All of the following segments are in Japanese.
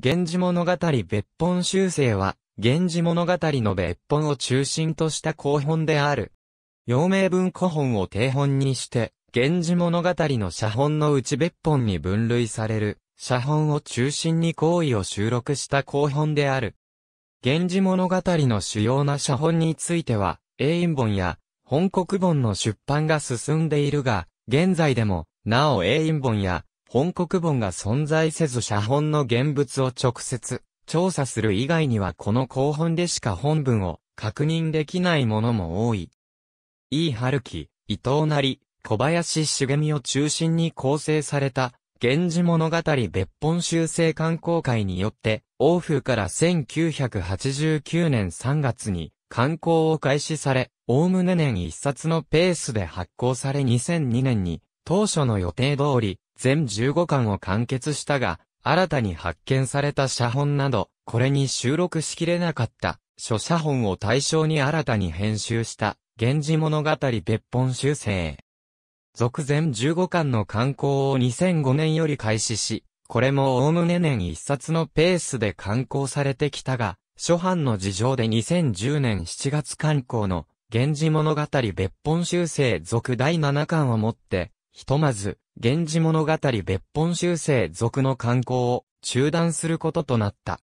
源氏物語別本修正は、源氏物語の別本を中心とした後本である。陽明文古本を定本にして、源氏物語の写本のうち別本に分類される、写本を中心に行為を収録した後本である。源氏物語の主要な写本については、英印本や、本国本の出版が進んでいるが、現在でも、なお英印本や、本国本が存在せず写本の現物を直接調査する以外にはこの広本でしか本文を確認できないものも多い。E 春樹、伊藤成、小林茂美を中心に構成された、源氏物語別本修正観光会によって、欧風から1989年3月に観光を開始され、おおむね年一冊のペースで発行され2002年に、当初の予定通り、全15巻を完結したが、新たに発見された写本など、これに収録しきれなかった書写本を対象に新たに編集した、源氏物語別本修正。続全15巻の刊行を2005年より開始し、これも概ね年一冊のペースで刊行されてきたが、初版の事情で2010年7月刊行の、源氏物語別本修正続第7巻をもって、ひとまず、源氏物語別本修正続の刊行を中断することとなった。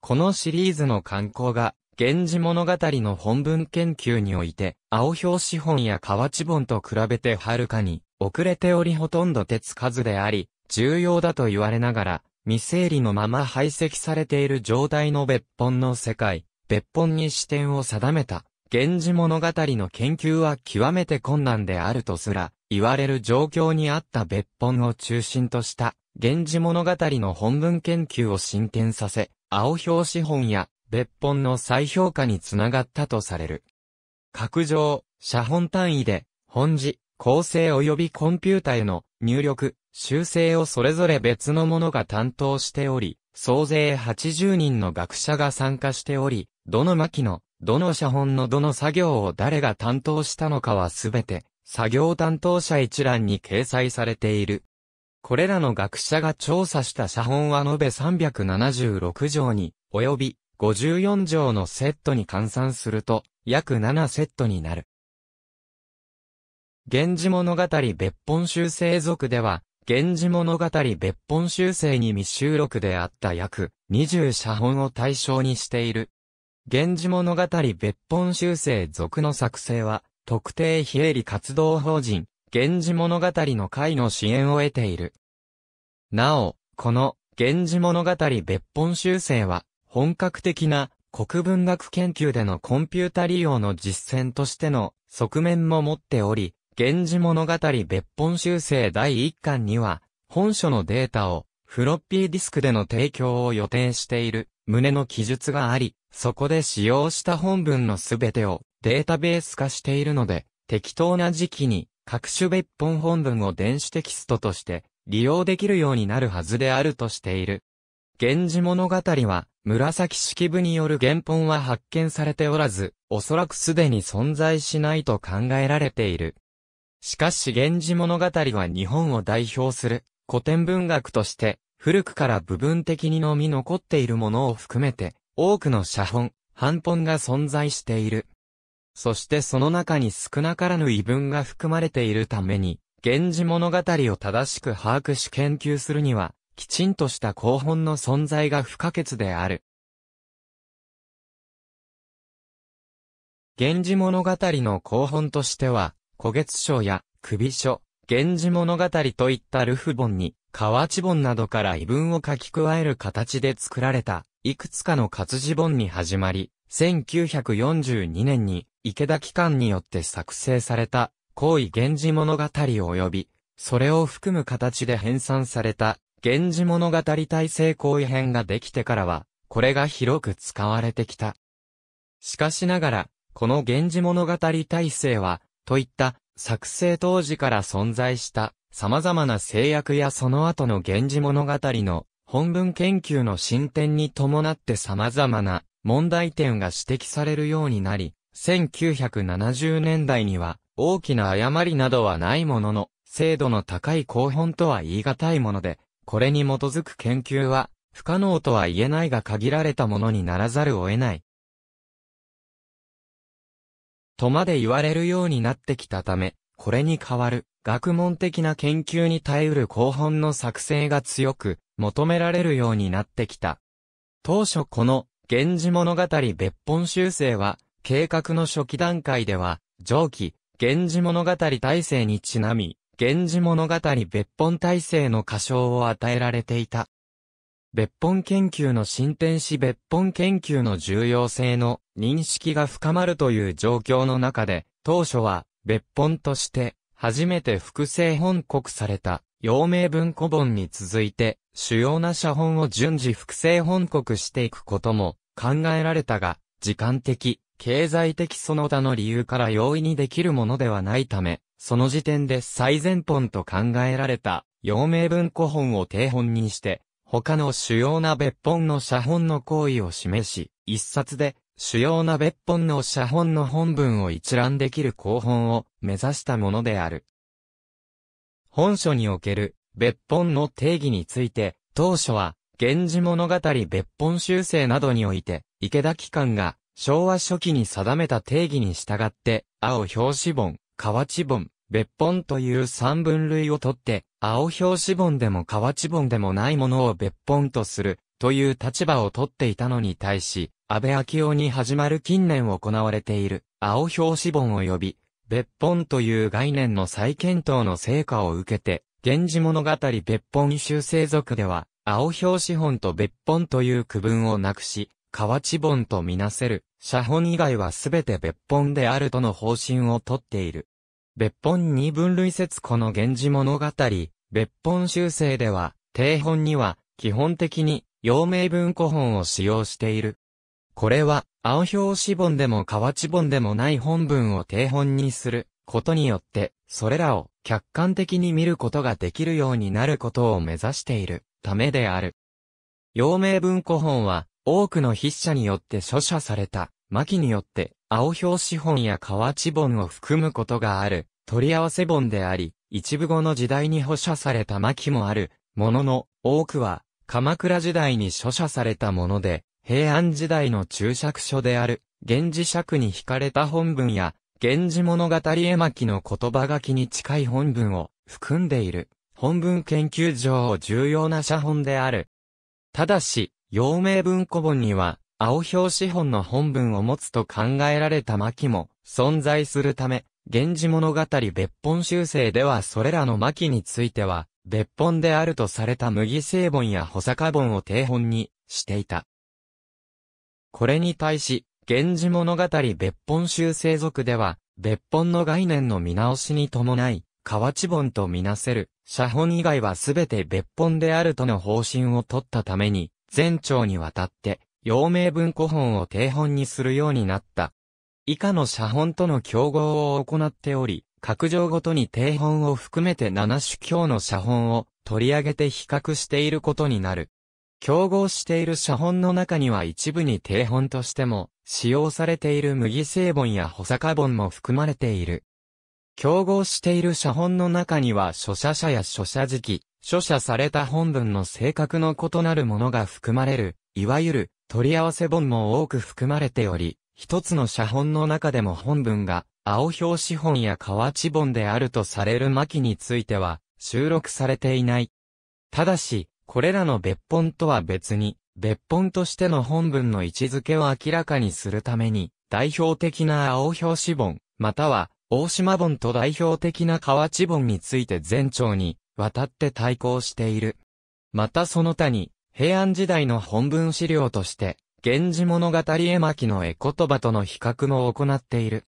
このシリーズの刊行が、源氏物語の本文研究において、青表資本や河内本と比べてはるかに、遅れておりほとんど手つかずであり、重要だと言われながら、未整理のまま排斥されている状態の別本の世界、別本に視点を定めた、源氏物語の研究は極めて困難であるとすら、言われる状況にあった別本を中心とした、源氏物語の本文研究を進展させ、青表紙本や別本の再評価につながったとされる。格上、写本単位で、本字、構成及びコンピュータへの入力、修正をそれぞれ別のものが担当しており、総勢80人の学者が参加しており、どの巻の、どの写本のどの作業を誰が担当したのかはすべて作業担当者一覧に掲載されている。これらの学者が調査した写本は延べ376条に、及び54条のセットに換算すると、約7セットになる。源氏物語別本修正族では、源氏物語別本修正に未収録であった約20写本を対象にしている。源氏物語別本修正族の作成は、特定非営利活動法人、源氏物語の会の支援を得ている。なお、この、源氏物語別本修正は、本格的な国文学研究でのコンピュータ利用の実践としての側面も持っており、源氏物語別本修正第1巻には、本書のデータをフロッピーディスクでの提供を予定している旨の記述があり、そこで使用した本文のすべてをデータベース化しているので、適当な時期に各種別本本文を電子テキストとして利用できるようになるはずであるとしている。源氏物語は、紫式部による原本は発見されておらず、おそらくすでに存在しないと考えられている。しかし源氏物語は日本を代表する古典文学として、古くから部分的にのみ残っているものを含めて、多くの写本、版本が存在している。そしてその中に少なからぬ異文が含まれているために、源氏物語を正しく把握し研究するには、きちんとした後本の存在が不可欠である。源氏物語の後本としては、古月書や首書、源氏物語といったルフ本に、河内本などから異文を書き加える形で作られた、いくつかの活字本に始まり、1942年に池田機関によって作成された、皇位源氏物語及び、それを含む形で編纂された、源氏物語体制皇位編ができてからは、これが広く使われてきた。しかしながら、この源氏物語体制は、といった作成当時から存在した様々な制約やその後の源氏物語の本文研究の進展に伴って様々な問題点が指摘されるようになり、1970年代には大きな誤りなどはないものの、精度の高い広本とは言い難いもので、これに基づく研究は不可能とは言えないが限られたものにならざるを得ない。とまで言われるようになってきたため、これに代わる学問的な研究に耐えうる広本の作成が強く求められるようになってきた。当初この源氏物語別本修正は計画の初期段階では、上記、源氏物語体制にちなみ、源氏物語別本体制の過称を与えられていた。別本研究の進展し別本研究の重要性の認識が深まるという状況の中で、当初は別本として初めて複製本国された陽明文庫本に続いて主要な写本を順次複製本国していくことも考えられたが、時間的経済的その他の理由から容易にできるものではないため、その時点で最前本と考えられた、陽明文庫本を定本にして、他の主要な別本の写本の行為を示し、一冊で主要な別本の写本の本文を一覧できる広本を目指したものである。本書における別本の定義について、当初は、源氏物語別本修正などにおいて、池田機関が昭和初期に定めた定義に従って、青表紙本、河内本、別本という三分類をとって、青表紙本でも河内本でもないものを別本とする、という立場をとっていたのに対し、安倍昭夫に始まる近年行われている、青表紙本及び、別本という概念の再検討の成果を受けて、源氏物語別本修正族では、青表紙本と別本という区分をなくし、河内本とみなせる、写本以外はすべて別本であるとの方針をとっている。別本に分類説この源氏物語、別本修正では、定本には、基本的に、陽明文庫本を使用している。これは、青表紙本でも河内本でもない本文を定本にすることによって、それらを客観的に見ることができるようになることを目指しているためである。陽明文庫本は、多くの筆者によって著者された、牧によって、青表紙本や河内本を含むことがある、取り合わせ本であり、一部後の時代に補写された薪もある、ものの、多くは、鎌倉時代に書写されたもので、平安時代の注釈書である、源氏尺に惹かれた本文や、源氏物語絵巻の言葉書きに近い本文を含んでいる、本文研究上重要な写本である。ただし、陽明文庫本には、青表紙本の本文を持つと考えられた巻も存在するため、源氏物語別本修正ではそれらの巻については、別本であるとされた麦製本や保坂本を定本にしていた。これに対し、源氏物語別本修正族では、別本の概念の見直しに伴い、河内本とみなせる、写本以外はすべて別本であるとの方針を取ったために、全長にわたって、陽明文庫本を定本にするようになった。以下の写本との競合を行っており、各条ごとに定本を含めて7種教の写本を取り上げて比較していることになる。競合している写本の中には一部に定本としても使用されている麦製本や保坂本も含まれている。競合している写本の中には書写者や書写時期、書写された本文の性格の異なるものが含まれる、いわゆる取り合わせ本も多く含まれており、一つの写本の中でも本文が青表紙本や河内本であるとされる巻については収録されていない。ただし、これらの別本とは別に、別本としての本文の位置づけを明らかにするために、代表的な青表紙本、または、大島本と代表的な河内本について全庁に、渡って対抗している。またその他に、平安時代の本文資料として、源氏物語絵巻の絵言葉との比較も行っている。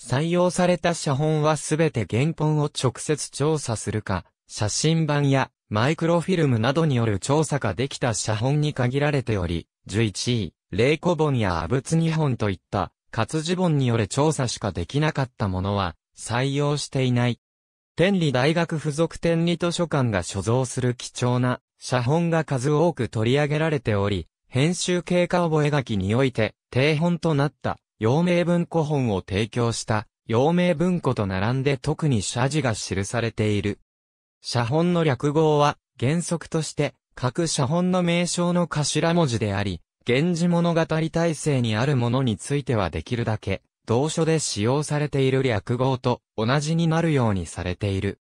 採用された写本はすべて原本を直接調査するか、写真版やマイクロフィルムなどによる調査ができた写本に限られており、11位、霊古本や阿仏日本といった活字本による調査しかできなかったものは採用していない。天理大学附属天理図書館が所蔵する貴重な写本が数多く取り上げられており、編集経過覚書において、定本となった、陽明文庫本を提供した、陽明文庫と並んで特に謝辞が記されている。写本の略号は、原則として、各写本の名称の頭文字であり、源氏物語体制にあるものについてはできるだけ、同書で使用されている略語と同じになるようにされている。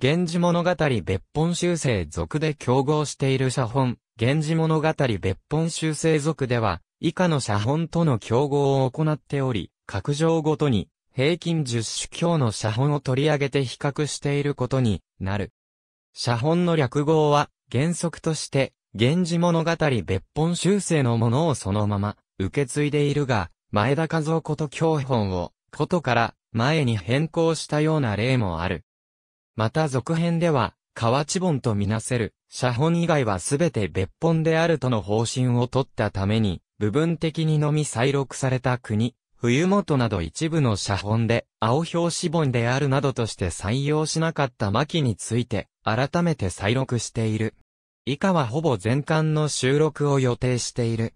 源氏物語別本修正族で競合している写本、源氏物語別本修正族では、以下の写本との競合を行っており、各条ごとに平均10種強の写本を取り上げて比較していることになる。写本の略語は原則として、源氏物語別本修正のものをそのまま受け継いでいるが、前田和夫こと教本を、ことから前に変更したような例もある。また続編では、河内本とみなせる、写本以外はすべて別本であるとの方針を取ったために、部分的にのみ再録された国、冬元など一部の写本で、青表紙本であるなどとして採用しなかった巻について、改めて再録している。以下はほぼ全巻の収録を予定している。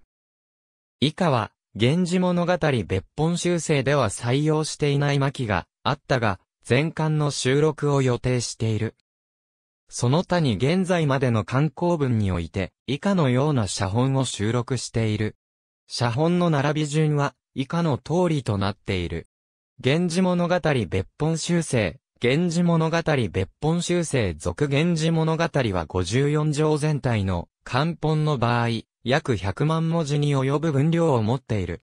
以下は、源氏物語別本修正では採用していない巻があったが、全巻の収録を予定している。その他に現在までの観光文において、以下のような写本を収録している。写本の並び順は、以下の通りとなっている。源氏物語別本修正、源氏物語別本修正続源氏物語は54条全体の、漢本の場合、約100万文字に及ぶ分量を持っている。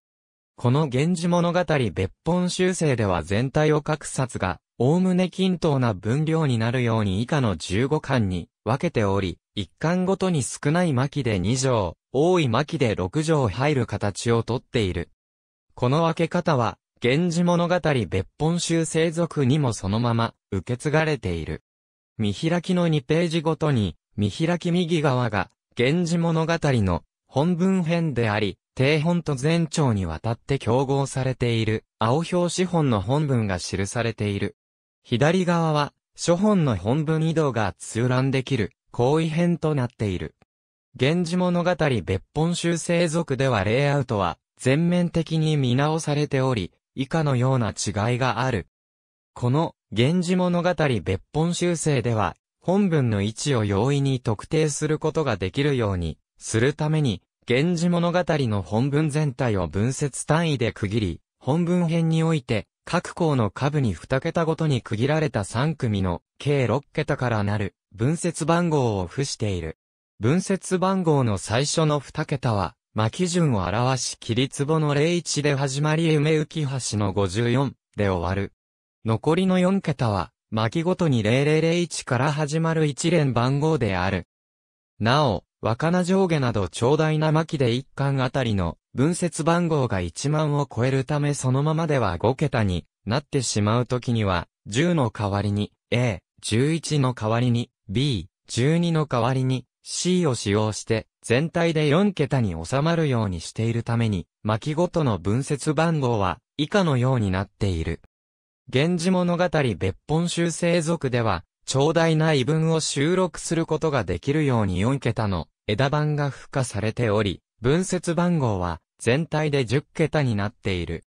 この源氏物語別本修正では全体を各冊が、おおむね均等な分量になるように以下の15巻に分けており、1巻ごとに少ない巻で2条、多い巻で6条入る形をとっている。この分け方は、源氏物語別本集生族にもそのまま受け継がれている。見開きの2ページごとに、見開き右側が、源氏物語の本文編であり、低本と前兆にわたって競合されている、青表紙本の本文が記されている。左側は、諸本の本文移動が通覧できる、行為編となっている。源氏物語別本修正族ではレイアウトは、全面的に見直されており、以下のような違いがある。この、源氏物語別本修正では、本文の位置を容易に特定することができるように、するために、源氏物語の本文全体を文節単位で区切り、本文編において、各項の下部に2桁ごとに区切られた3組の、計6桁からなる、文節番号を付している。文節番号の最初の2桁は、巻順を表し、切壺の01で始まり、梅浮橋の54で終わる。残りの4桁は、巻ごとに0001から始まる一連番号である。なお、若菜上下など長大な巻で一巻あたりの分節番号が1万を超えるためそのままでは5桁になってしまうときには、10の代わりに A、11の代わりに B、12の代わりに C を使用して全体で4桁に収まるようにしているために、巻ごとの分節番号は以下のようになっている。源氏物語別本修正族では、長大な異文を収録することができるように4桁の枝番が付加されており、分節番号は全体で10桁になっている。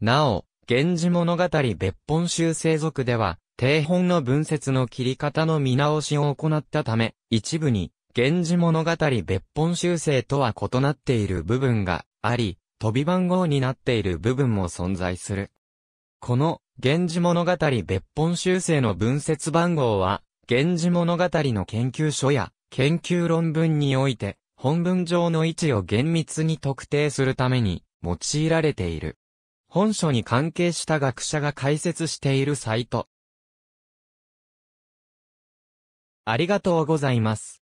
なお、源氏物語別本集生属では、定本の文節の切り方の見直しを行ったため、一部に、源氏物語別本修正とは異なっている部分があり、飛び番号になっている部分も存在する。この、源氏物語別本修正の文節番号は、源氏物語の研究所や、研究論文において、本文上の位置を厳密に特定するために用いられている。本書に関係した学者が解説しているサイト。ありがとうございます。